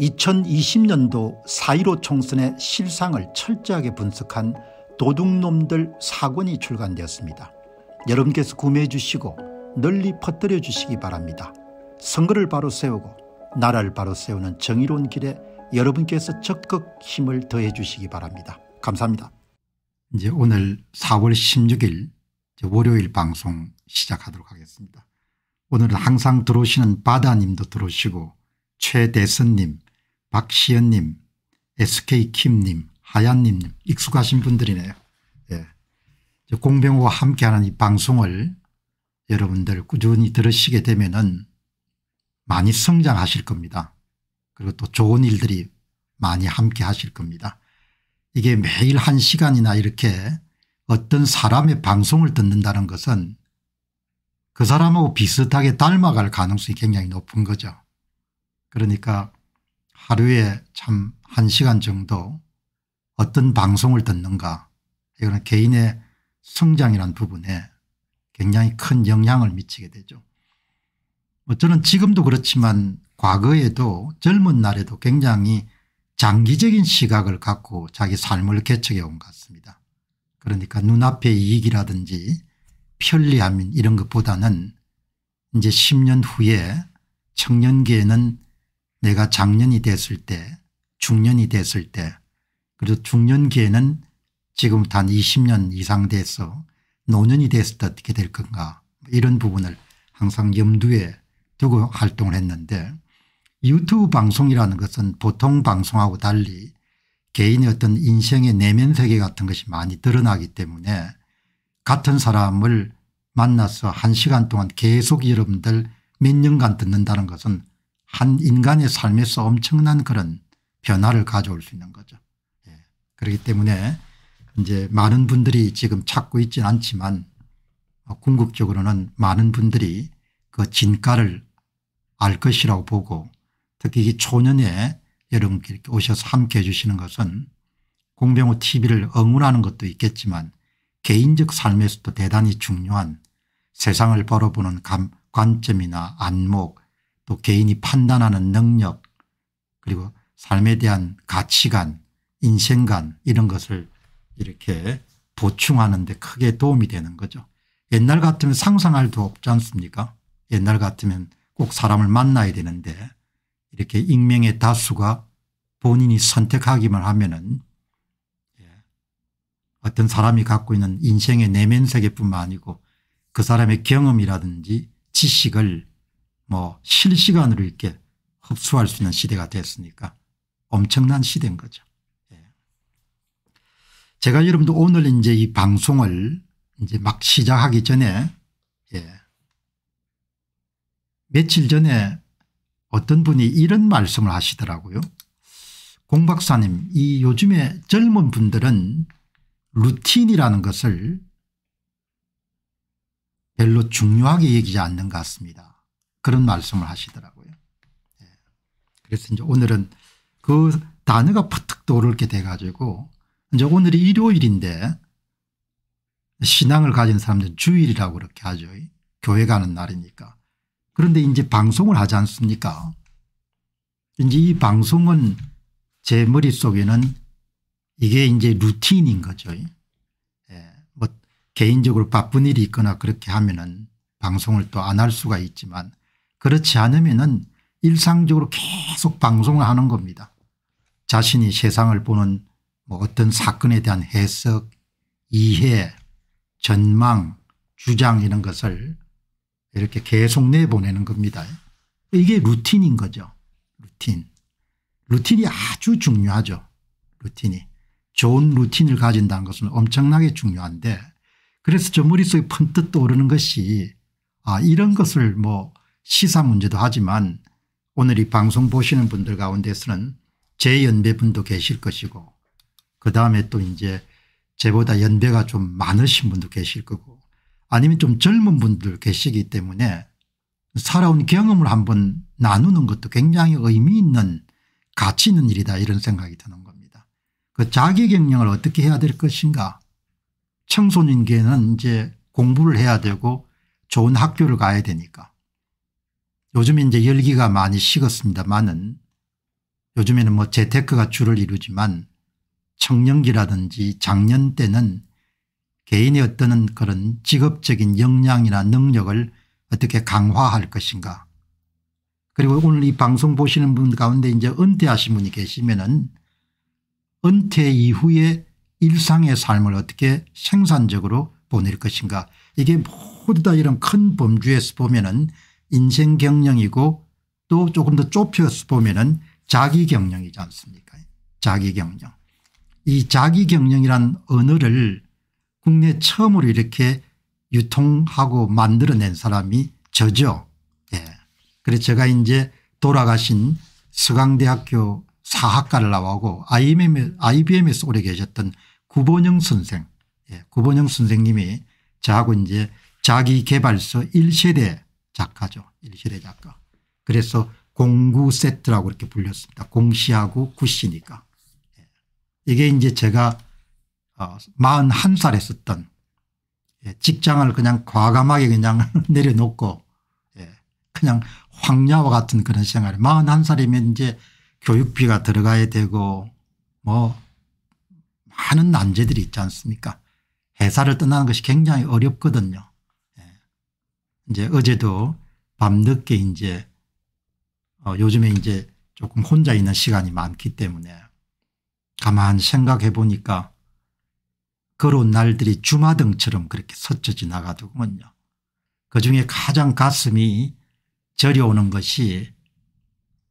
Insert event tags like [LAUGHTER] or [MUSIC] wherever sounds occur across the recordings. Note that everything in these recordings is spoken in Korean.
2020년도 4.15 총선의 실상을 철저하게 분석한 도둑놈들 사권이 출간되었습니다. 여러분께서 구매해 주시고 널리 퍼뜨려 주시기 바랍니다. 선거를 바로 세우고 나라를 바로 세우는 정의로운 길에 여러분께서 적극 힘을 더해 주시기 바랍니다. 감사합니다. 이제 오늘 4월 16일 월요일 방송 시작하도록 하겠습니다. 오늘은 항상 들어오시는 바다님도 들어오시고 최대선님 박시연님, SK킴님, 하얀님 익숙하신 분들이네요. 예. 공병호와 함께하는 이 방송을 여러분들 꾸준히 들으시게 되면 은 많이 성장하실 겁니다. 그리고 또 좋은 일들이 많이 함께 하실 겁니다. 이게 매일 한 시간이나 이렇게 어떤 사람의 방송을 듣는다는 것은 그 사람하고 비슷하게 닮아갈 가능성이 굉장히 높은 거죠. 그러니까 하루에 참 한 시간 정도 어떤 방송을 듣는가 이거는 개인의 성장이란 부분에 굉장히 큰 영향을 미치게 되죠. 뭐 저는 지금도 그렇지만 과거에도 젊은 날에도 굉장히 장기적인 시각을 갖고 자기 삶을 개척해 온 것 같습니다. 그러니까 눈앞의 이익이라든지 편리함 이런 것보다는 이제 10년 후에 청년기에는 내가 장년이 됐을 때 중년이 됐을 때그리고 중년기에는 지금단 20년 이상 돼서 노년이 됐을 때 어떻게 될 건가 이런 부분을 항상 염두에 두고 활동을 했는데 유튜브 방송이라는 것은 보통 방송하고 달리 개인의 어떤 인생의 내면 세계 같은 것이 많이 드러나기 때문에 같은 사람을 만나서 한 시간 동안 계속 여러분들 몇 년간 듣는다는 것은 한 인간의 삶에서 엄청난 그런 변화를 가져올 수 있는 거죠. 예. 그렇기 때문에 이제 많은 분들이 지금 찾고 있진 않지만 어, 궁극적으로는 많은 분들이 그 진가를 알 것이라고 보고 특히 이 초년에 여러분께 오셔서 함께 해 주시는 것은 공병호 TV를 응원하는 것도 있겠지만 개인적 삶에서도 대단히 중요한 세상을 바라보는 관점이나 안목 또 개인이 판단하는 능력 그리고 삶에 대한 가치관 인생관 이런 것을 이렇게 보충하는 데 크게 도움이 되는 거죠. 옛날 같으면 상상할 수 없지 않습니까 옛날 같으면 꼭 사람을 만나야 되는데 이렇게 익명의 다수가 본인이 선택하기만 하면은 예, 어떤 사람이 갖고 있는 인생의 내면 세계뿐만 아니고 그 사람의 경험이라든지 지식을 뭐 실시간으로 이렇게 흡수할 수 있는 시대가 됐으니까 엄청난 시대인 거죠. 예. 제가 여러분도 오늘 이제 이 방송을 이제 막 시작하기 전에 예. 며칠 전에 어떤 분이 이런 말씀을 하시더라고요. 공 박사님 이 요즘에 젊은 분들은 루틴이라는 것을 별로 중요하게 얘기지 않는 것 같습니다. 그런 말씀을 하시더라고요. 예. 그래서 이제 오늘은 그 단어가 퍼뜩 떠오르게 돼가지고 이제 오늘이 일요일인데 신앙을 가진 사람들 주일이라고 그렇게 하죠. 교회 가는 날이니까. 그런데 이제 방송을 하지 않습니까? 이제 이 방송은 제 머릿속에는 이게 이제 루틴인 거죠. 예. 뭐 개인적으로 바쁜 일이 있거나 그렇게 하면은 방송을 또 안 할 수가 있지만 그렇지 않으면 일상적으로 계속 방송을 하는 겁니다. 자신이 세상을 보는 뭐 어떤 사건에 대한 해석 이해 전망 주장 이런 것을 이렇게 계속 내보내는 겁니다. 이게 루틴인 거죠. 루틴. 루틴이 아주 중요하죠. 루틴이. 좋은 루틴을 가진다는 것은 엄청나게 중요한데 그래서 저 머릿속에 펀뜩 떠오르는 것이 아 이런 것을 뭐 시사 문제도 하지만 오늘 이 방송 보시는 분들 가운데서는 제 연배분도 계실 것이고 그다음에 또 이제 제보다 연배가 좀 많으신 분도 계실 거고 아니면 좀 젊은 분들 계시기 때문에 살아온 경험을 한번 나누는 것도 굉장히 의미 있는 가치 있는 일이다 이런 생각이 드는 겁니다. 그 자기 경영을 어떻게 해야 될 것인가 청소년기에는 이제 공부를 해야 되고 좋은 학교를 가야 되니까 요즘 이제 열기가 많이 식었습니다만은 요즘에는 뭐 재테크가 주를 이루지만 청년기라든지 작년 때는 개인의 어떤 그런 직업적인 역량이나 능력을 어떻게 강화할 것인가 그리고 오늘 이 방송 보시는 분 가운데 이제 은퇴하신 분이 계시면은 은퇴 이후에 일상의 삶을 어떻게 생산적으로 보낼 것인가 이게 모두 다 이런 큰 범주에서 보면은 인생 경영이고 또 조금 더 좁혀서 보면은 자기 경영이지 않습니까 자기 경영. 이 자기 경영이란 언어를 국내 처음으로 이렇게 유통하고 만들어낸 사람이 저죠. 예. 그래서 제가 이제 돌아가신 서강대학교 사학과를 나와고 IBM, 에서 오래 계셨던 구본영 선생, 예. 구본영 선생님이 저하고 이제 자기 개발서 1세대 작가죠. 일실의 작가. 그래서 공구 세트라고 이렇게 불렸습니다. 공시하고 구시니까. 예. 이게 이제 제가 41살에 어, 썼던 예, 직장을 그냥 과감하게 그냥 [LAUGHS] 내려놓고 예, 그냥 황야와 같은 그런 생활. 41살이면 이제 교육비가 들어가야 되고 뭐 많은 난제들이 있지 않습니까? 회사를 떠나는 것이 굉장히 어렵거든요. 이제 어제도 밤늦게 이제 어 요즘에 이제 조금 혼자 있는 시간이 많기 때문에 가만 생각해 보니까 그런 날들이 주마등처럼 그렇게 스쳐 지나가더군요. 그중에 가장 가슴이 저려오는 것이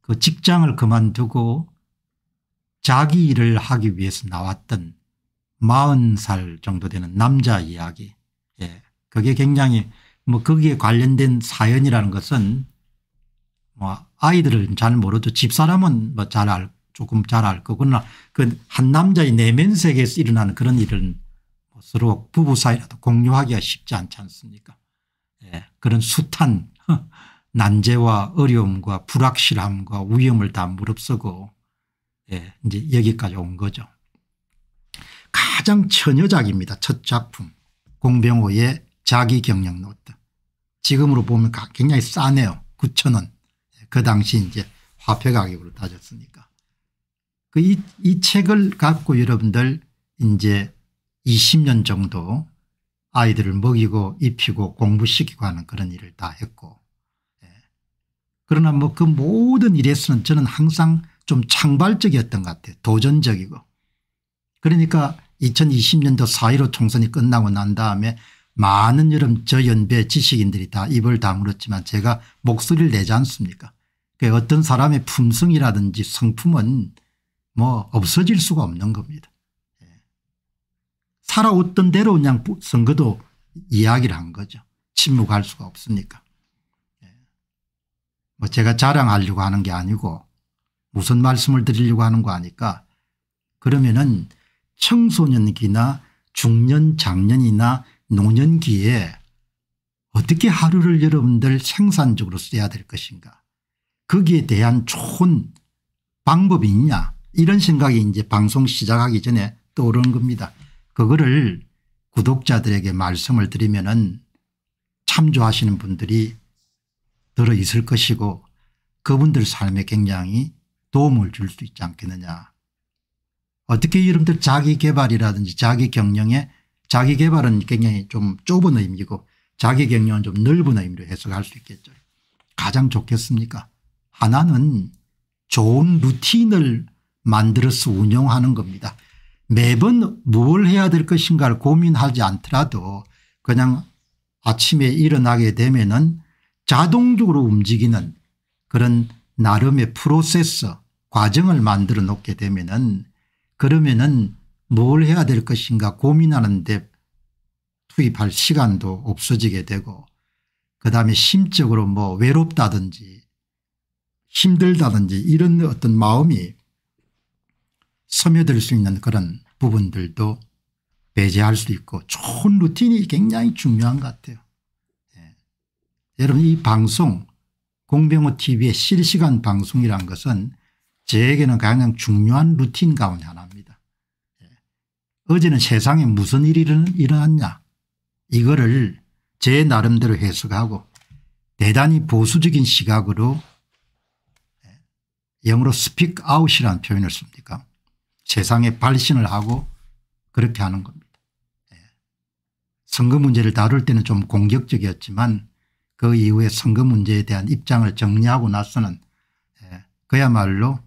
그 직장을 그만두고 자기 일을 하기 위해서 나왔던 40살 정도 되는 남자 이야기 예, 그게 굉장히 뭐 거기에 관련된 사연이라는 것은 뭐 아이들은 잘 모르죠. 집사람은 뭐 잘 알, 조금 잘 알 거고 그러나 그 한 남자의 내면 세계에서 일어나는 그런 일은 뭐 서로 부부 사이라도 공유하기가 쉽지 않지 않습니까? 예. 그런 숱한 [LAUGHS] 난제와 어려움과 불확실함과 위험을 다 무릅쓰고 예. 이제 여기까지 온 거죠. 가장 처녀작입니다. 첫 작품. 공병호의 자기경영 노트. 지금으로 보면 굉장히 싸네요. 9천 원. 예, 그 당시 이제 화폐 가격으로 따졌으니까. 그 이, 이 책을 갖고 여러분들 이제 20년 정도 아이들을 먹이고 입히고 공부시키고 하는 그런 일을 다 했고 예. 그러나 뭐 그 모든 일에서는 저는 항상 좀 창발적이었던 것 같아요. 도전적이고 그러니까 2020년도 4.15 총선이 끝나고 난 다음에 많은 여름 저 연배 지식인들이 다 입을 다물었지만 제가 목소리를 내지 않습니까 그러 어떤 사람의 품성이라든지 성품은 뭐 없어질 수가 없는 겁니다. 예. 살아왔던 대로 그냥 선거도 이야기를 한 거죠. 침묵할 수가 없으니까. 예. 뭐 제가 자랑하려고 하는 게 아니고 무슨 말씀을 드리려고 하는 거 아니까 그러면은 청소년기나 중년 장년이나 노년기에 어떻게 하루를 여러분들 생산적으로 써야 될 것인가 거기에 대한 좋은 방법이 있냐 이런 생각이 이제 방송 시작하기 전에 떠오른 겁니다. 그거를 구독자들에게 말씀을 드리면은 참조하시는 분들이 들어 있을 것이고 그분들 삶에 굉장히 도움을 줄 수 있지 않겠느냐. 어떻게 여러분들 자기 개발이라든지 자기 경영에 자기 개발은 굉장히 좀 좁은 의미고 자기 경영은 좀 넓은 의미로 해석할 수 있겠죠. 가장 좋겠습니까? 하나는 좋은 루틴을 만들어서 운영하는 겁니다. 매번 뭘 해야 될 것인가를 고민하지 않더라도 그냥 아침에 일어나게 되면은 자동적으로 움직이는 그런 나름의 프로세스 과정을 만들어 놓게 되면은 그러면은 뭘 해야 될 것인가 고민하는데 투입할 시간도 없어지게 되고 그다음에 심적으로 뭐 외롭다든지 힘들다든지 이런 어떤 마음이 스며들 수 있는 그런 부분들도 배제할 수 있고 좋은 루틴이 굉장히 중요한 것 같아요. 예. 여러분 이 방송 공병호 tv의 실시간 방송이란 것은 제에게는 가장 중요한 루틴 가운데 하나입니다. 어제는 세상에 무슨 일이 일어났냐 이거를 제 나름대로 해석하고 대단히 보수적인 시각으로 예, 영어로 스 p e a k 이라는 표현을 씁니까 세상에 발신을 하고 그렇게 하는 겁니다. 예. 선거 문제를 다룰 때는 좀 공격적이었지만 그 이후에 선거 문제에 대한 입장을 정리하고 나서는 예, 그야말로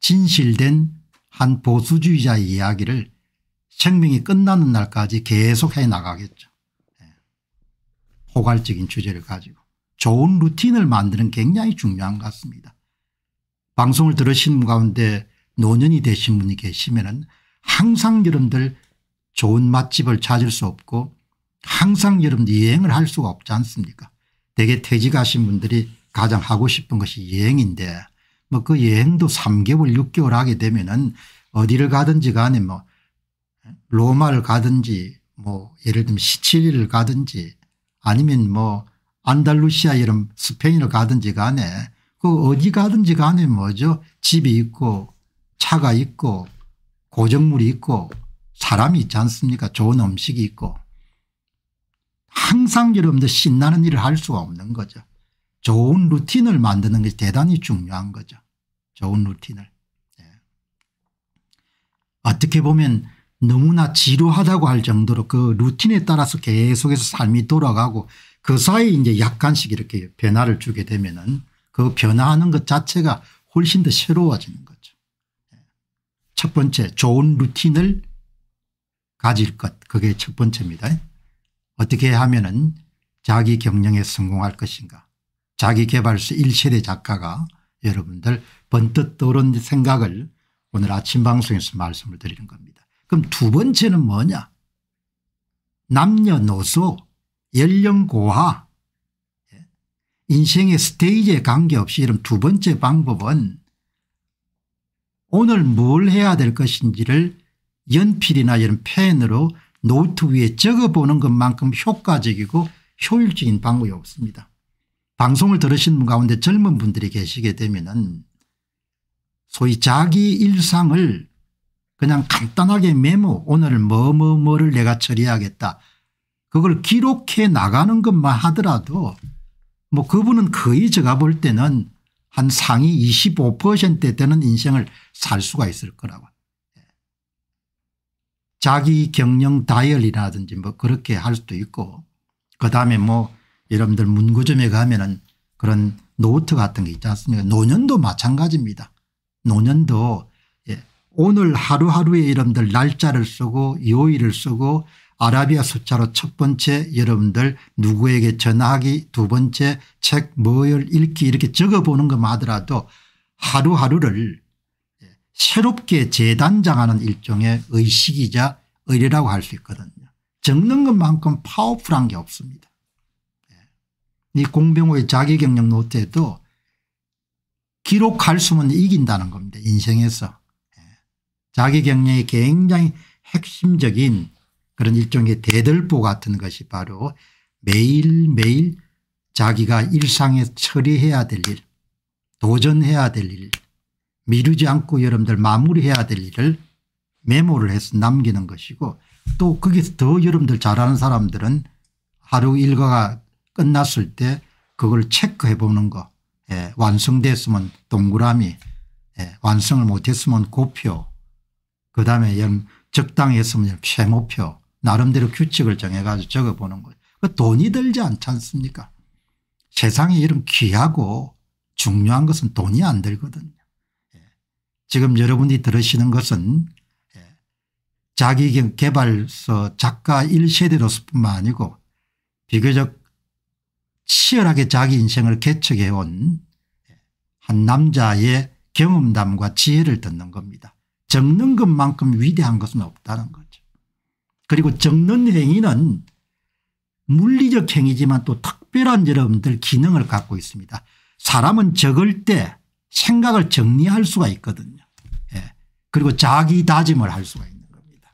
진실된 한 보수주의자의 이야기를 생명이 끝나는 날까지 계속 해나가겠죠. 예. 포괄적인 주제를 가지고 좋은 루틴을 만드는 굉장히 중요한 것 같습니다. 방송을 들으시는 가운데 노년이 되신 분이 계시면 항상 여러분들 좋은 맛집을 찾을 수 없고 항상 여러분들 여행을 할 수가 없지 않습니까 대개 퇴직하신 분들이 가장 하고 싶은 것이 여행인데 뭐 그 여행도 3개월 6개월 하게 되면 은 어디를 가든지 간에 뭐 로마를 가든지 뭐 예를 들면 시칠리를 가든지 아니면 뭐 안달루시아 이런 스페인을 가든지 간에 그 어디 가든지 간에 뭐죠 집이 있고 차가 있고 고정물이 있고 사람이 있지 않습니까 좋은 음식이 있고 항상 여러분들 신나는 일을 할 수가 없는 거죠. 좋은 루틴을 만드는 것이 대단히 중요한 거죠. 좋은 루틴을. 예. 어떻게 보면 너무나 지루하다고 할 정도로 그 루틴에 따라서 계속해서 삶이 돌아가고 그 사이에 이제 약간씩 이렇게 변화를 주게 되면은 그 변화하는 것 자체가 훨씬 더 새로워지는 거죠. 예. 첫 번째 좋은 루틴을 가질 것 그게 첫 번째입니다. 어떻게 하면은 자기 경영에 성공할 것인가 자기 개발서 1세대 작가가 여러분들 번뜻 떠오른 생각을 오늘 아침 방송에서 말씀을 드리는 겁니다. 그럼 두 번째는 뭐냐 남녀노소 연령고하 예. 인생의 스테이지에 관계없이 이런 두 번째 방법은 오늘 뭘 해야 될 것인지를 연필이나 이런 펜으로 노트 위에 적어보는 것만큼 효과적이고 효율적인 방법이 없습니다. 방송을 들으신 분 가운데 젊은 분들이 계시게 되면 은 소위 자기 일상을 그냥 간단하게 메모 오늘 뭐뭐뭐를 내가 처리하겠다. 그걸 기록해 나가는 것만 하더라도 뭐 그분은 거의 제가 볼 때는 한 상위 25% 되는 인생을 살 수가 있을 거라고. 자기 경영 다이얼이라든지뭐 그렇게 할 수도 있고 그다음에 뭐 여러분들 문구점에 가면은 그런 노트 같은 게 있지 않습니까 노년도 마찬가지입니다. 노년도 오늘 하루하루의 이름들 날짜를 쓰고 요일을 쓰고 아라비아 숫자로 첫 번째 여러분들 누구에게 전화하기 두 번째 책 뭐를 읽기 이렇게 적어보는 것만 하더라도 하루하루를 새롭게 재단장하는 일종의 의식이자 의뢰라고 할 수 있거든요. 적는 것만큼 파워풀한 게 없습니다. 예. 이 공병호의 자기경력 노트에도 기록할 수면 이긴다는 겁니다. 인생에서. 자기 경영의 굉장히 핵심적인 그런 일종의 대들보 같은 것이 바로 매일매일 자기가 일상에 처리해야 될 일, 도전해야 될 일, 미루지 않고 여러분들 마무리해야 될 일을 메모를 해서 남기는 것이고 또 거기서 더 여러분들 잘하는 사람들은 하루 일과가 끝났을 때 그걸 체크해 보는 거 예, 완성됐으면 동그라미 예, 완성을 못했으면 고표 그다음에 영 적당했으면 히 최목표 나름대로 규칙을 정해 가지고 적어보는 거예요. 그 돈이 들지 않지 않습니까 세상에 이런 귀하고 중요한 것은 돈이 안 들거든요. 예. 지금 여러분이 들으시는 것은 예, 자기 개발서 작가 1세대로서뿐만 아니고 비교적 치열하게 자기 인생을 개척해온 예, 한 남자의 경험담과 지혜를 듣는 겁니다. 적는 것만큼 위대한 것은 없다는 거죠. 그리고 적는 행위는 물리적 행위지만 또 특별한 여러분들 기능을 갖고 있습니다. 사람은 적을 때 생각을 정리할 수가 있거든요. 예. 그리고 자기 다짐을 할 수가 있는 겁니다.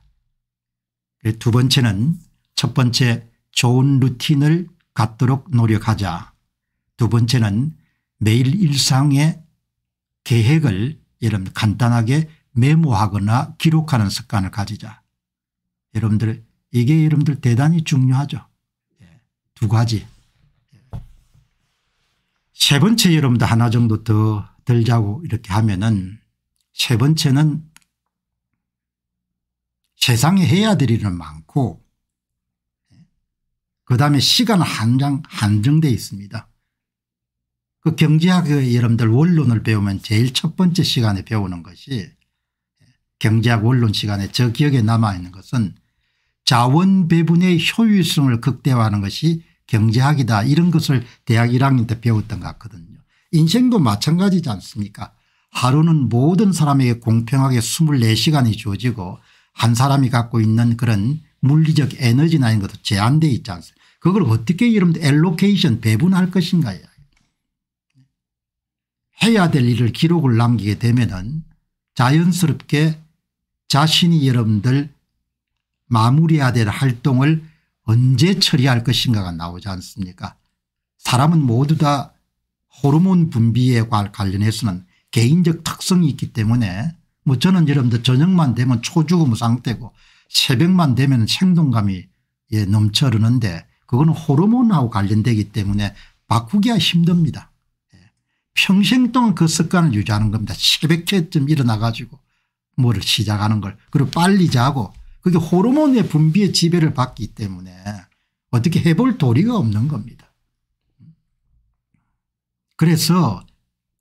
두 번째는 첫 번째 좋은 루틴을 갖도록 노력하자. 두 번째는 매일 일상의 계획을 여러분 간단하게 메모하거나 기록하는 습관을 가지자. 여러분들 이게 여러분들 대단히 중요하죠. 예, 두 가지. 세 번째 여러분들 하나 정도 더 들자고 이렇게 하면은 세 번째는 세상에 해야 될 일은 많고 그다음에 시간 한 장 한정돼 있습니다. 그 경제학의 여러분들 원론을 배우면 제일 첫 번째 시간에 배우는 것이 경제학 원론 시간에 저 기억에 남아있는 것은 자원 배분의 효율성을 극대화하는 것이 경제학이다 이런 것을 대학 1학년 때 배웠던 것 같거든요. 인생도 마찬가지지 않습니까 하루는 모든 사람에게 공평하게 24시간이 주어지고 한 사람이 갖고 있는 그런 물리적 에너지나 이런 것도 제한되어 있지 않습니까 그걸 어떻게 여러분들 엘로케이션 배분할 것인가 요 해야 될 일을 기록을 남기게 되면 은 자연스럽게 자신이 여러분들 마무리해야 될 활동을 언제 처리할 것인가가 나오지 않습니까 사람은 모두 다 호르몬 분비에 관련해서는 개인적 특성이 있기 때문에 뭐 저는 여러분들 저녁만 되면 초죽음 상태고 새벽만 되면 생동감이 예, 넘쳐르는데 그건 호르몬하고 관련되기 때문에 바꾸기가 힘듭니다. 예. 평생 동안 그 습관을 유지하는 겁니다. 새벽 해쯤 일어나 가지고 뭐를 시작하는 걸 그리고 빨리 자고 그게 호르몬의 분비의 지배를 받기 때문에 어떻게 해볼 도리가 없는 겁니다. 그래서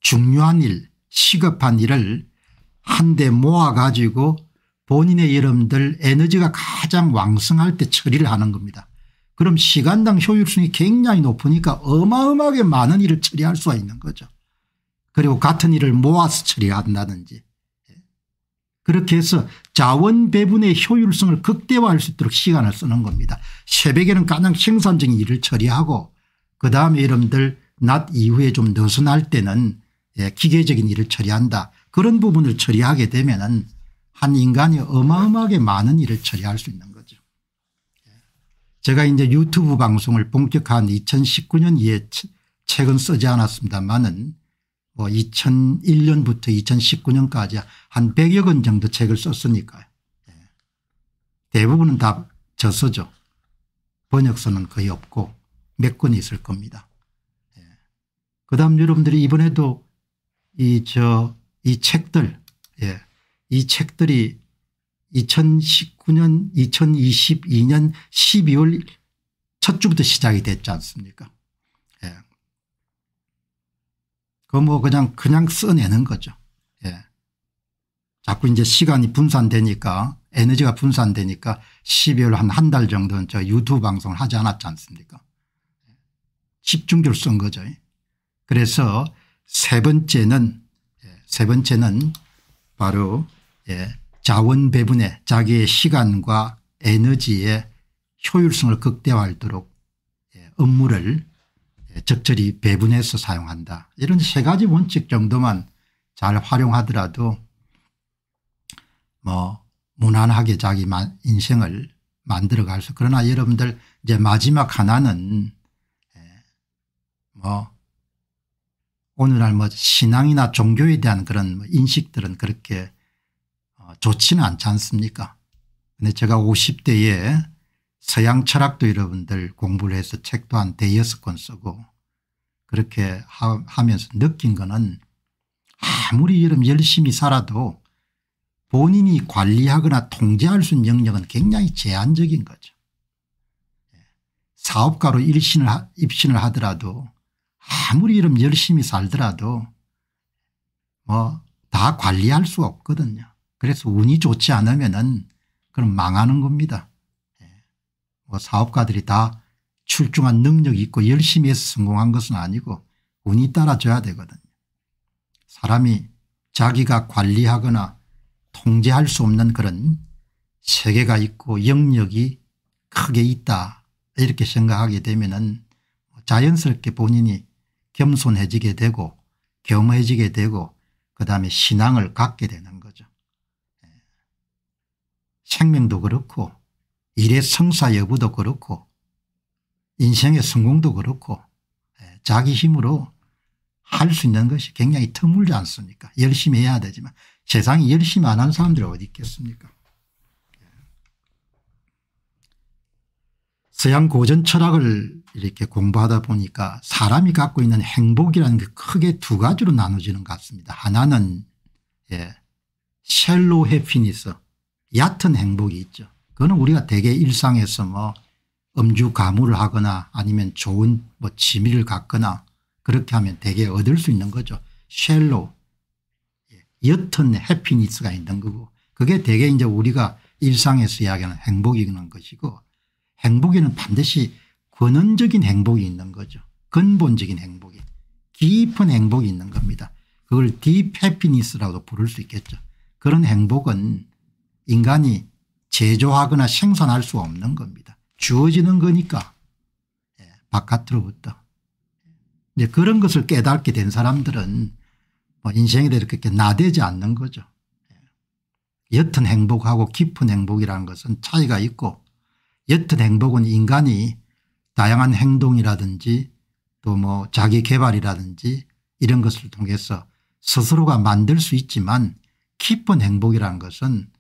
중요한 일 시급한 일을 한데 모아가지고 본인의 이름들 에너지가 가장 왕성할 때 처리를 하는 겁니다. 그럼 시간당 효율성이 굉장히 높으니까 어마어마하게 많은 일을 처리할 수가 있는 거죠. 그리고 같은 일을 모아서 처리한다든지 그렇게 해서 자원 배분의 효율성을 극대화할 수 있도록 시간을 쓰는 겁니다. 새벽에는 가장 생산적인 일을 처리하고 그다음에 여러분들 낮 이후에 좀 느슨할 때는 예, 기계적인 일을 처리한다. 그런 부분을 처리하게 되면 한 인간이 어마어마하게 많은 일을 처리할 수 있는 거죠. 예. 제가 이제 유튜브 방송을 본격한 2019년 이에 책은 쓰지 않았습니다만은 2001년부터 뭐 2019년까지 한 100여 권 정도 책을 썼으니까요. 예. 대부분은 다 저서죠. 번역서는 거의 없고 몇 권이 있을 겁니다. 예. 그 다음 여러분들이 이번에도 이, 저, 이 책들, 예. 이 책들이 2019년, 2022년 12월 첫 주부터 시작이 됐지 않습니까? 그거 뭐 그냥 그냥 써내는 거죠. 예. 자꾸 이제 시간이 분산되니까 에너지가 분산되니까 12월 한 한 달 정도는 저 유튜브 방송을 하지 않았지 않습니까 집중적으로 쓴 거죠. 그래서 세 번째는 예, 세 번째는 바로 예, 자원 배분에 자기의 시간과 에너지의 효율성을 극대화하도록 예, 업무를 적절히 배분해서 사용한다. 이런 세 가지 원칙 정도만 잘 활용하더라도 뭐 무난하게 자기 인생을 만들어 갈 수. 그러나 여러분들 이제 마지막 하나는 예, 뭐 오늘날 뭐 신앙이나 종교에 대한 그런 뭐 인식들은 그렇게 어, 좋지는 않지 않습니까? 근데 제가 50대에 서양 철학도 여러분들 공부를 해서 책도 한 대여섯 권 쓰고 그렇게 하, 면서 느낀 거는 아무리 여름 열심히 살아도 본인이 관리하거나 통제할 수 있는 영역은 굉장히 제한적인 거죠. 사업가로 일신을 입신을 하더라도 아무리 이름 열심히 살더라도 뭐 다 관리할 수 없거든요. 그래서 운이 좋지 않으면 은 그럼 망하는 겁니다. 뭐 사업가들이 다 출중한 능력이 있고 열심히 해서 성공한 것은 아니고 운이 따라줘야 되거든요. 사람이 자기가 관리하거나 통제할 수 없는 그런 세계가 있고 영역이 크게 있다 이렇게 생각하게 되면 은 뭐 자연스럽게 본인이 겸손해지게 되고 겸허해지게 되고 그다음에 신앙을 갖게 되는 거죠. 예. 생명도 그렇고 일의 성사 여부도 그렇고 인생의 성공도 그렇고 예, 자기 힘으로 할 수 있는 것이 굉장히 드물지 않습니까 열심히 해야 되지만 세상에 열심히 안 하는 사람들이 어디 있겠습니까 예. 서양 고전 철학을 이렇게 공부하다 보니까 사람이 갖고 있는 행복이라는 게 크게 두 가지로 나눠지는 것 같습니다. 하나는 예, 셀로 해피니스 얕은 행복이 있죠. 그거는 우리가 대개 일상에서 뭐 음주 가무를 하거나 아니면 좋은 뭐 취미를 갖거나 그렇게 하면 대개 얻을 수 있는 거죠. 쉘로 예, 옅은 해피니스가 있는 거고 그게 대개 이제 우리가 일상에서 이야기하는 행복이 있는 것이고 행복에는 반드시 근원적인 행복이 있는 거죠. 근본적인 행복이 깊은 행복이 있는 겁니다. 그걸 딥 해피니스라고 부를 수 있겠죠. 그런 행복은 인간이 제조하거나 생산할 수 없는 겁니다. 주어지는 거니까 예, 바깥으로부터. 이제 그런 것을 깨닫게 된 사람들은 뭐 인생에 대해서 그렇게 나대지 않는 거죠. 예. 옅은 행복하고 깊은 행복이라는 것은 차이가 있고 옅은 행복은 인간이 다양한 행동이라든지 또 뭐 자기 개발이라든지 이런 것을 통해서 스스로가 만들 수 있지만 깊은 행복이라는 것은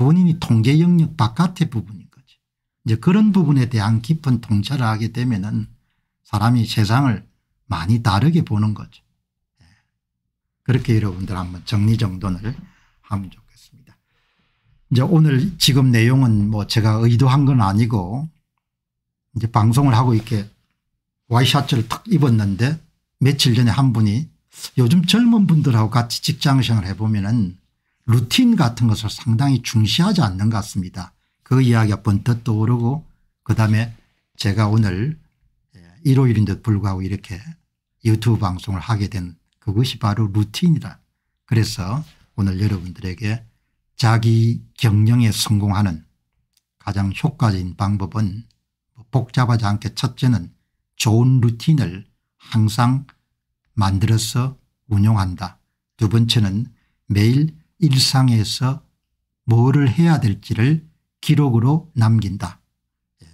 본인이 통계 영역 바깥의 부분인 거지. 이제 그런 부분에 대한 깊은 통찰을 하게 되면은 사람이 세상을 많이 다르게 보는 거죠. 예. 그렇게 여러분들 한번 정리정돈을 네. 하면 좋겠습니다. 이제 오늘 지금 내용은 뭐 제가 의도한 건 아니고 이제 방송을 하고 이렇게 와이셔츠를 탁 입었는데 며칠 전에 한 분이 요즘 젊은 분들하고 같이 직장생활 해보면은 루틴 같은 것을 상당히 중시하지 않는 것 같습니다. 그 이야기가 번뜩 떠오르고 그다음에 제가 오늘 예, 일요일인데 불구하고 이렇게 유튜브 방송을 하게 된 그것이 바로 루틴이다. 그래서 오늘 여러분들에게 자기 경영에 성공하는 가장 효과적인 방법은 뭐 복잡하지 않게 첫째는 좋은 루틴을 항상 만들어서 운영한다두 번째는 매일 일상에서 뭐를 해야 될지를 기록으로 남긴다. 예.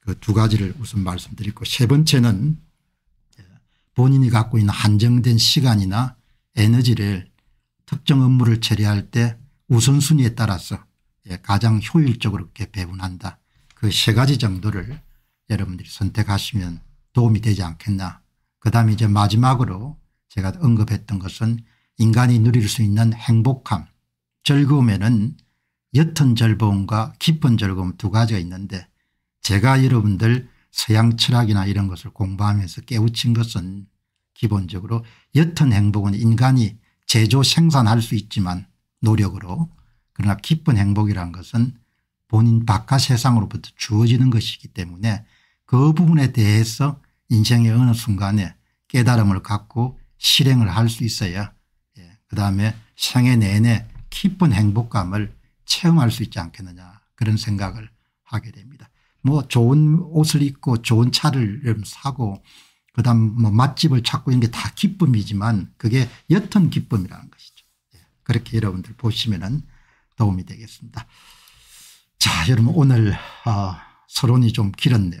그두 가지를 우선 말씀드리고 세 번째는 예, 본인이 갖고 있는 한정된 시간이나 에너지를 특정 업무를 처리할 때 우선순위에 따라서 예, 가장 효율적으로 배분한다. 그 세 가지 정도를 여러분들이 선택하시면 도움이 되지 않겠나. 그 다음에 이제 마지막으로 제가 언급했던 것은 인간이 누릴 수 있는 행복함 즐거움에는 옅은 즐거움과 깊은 즐거움 두 가지가 있는데 제가 여러분들 서양 철학이나 이런 것을 공부하면서 깨우친 것은 기본적으로 옅은 행복은 인간이 제조 생산할 수 있지만 노력으로 그러나 깊은 행복이란 것은 본인 바깥 세상으로부터 주어지는 것이기 때문에 그 부분에 대해서 인생의 어느 순간에 깨달음을 갖고 실행을 할 수 있어야 그다음에 생애 내내 깊은 행복감을 체험할 수 있지 않겠느냐 그런 생각을 하게 됩니다. 뭐 좋은 옷을 입고 좋은 차를 사고 그다음 뭐 맛집을 찾고 이런 게 다 기쁨이지만 그게 옅은 기쁨이라는 것이죠. 예, 그렇게 여러분들 보시면 도움이 되겠습니다. 자 여러분 오늘 어, 서론이 좀 길었네요.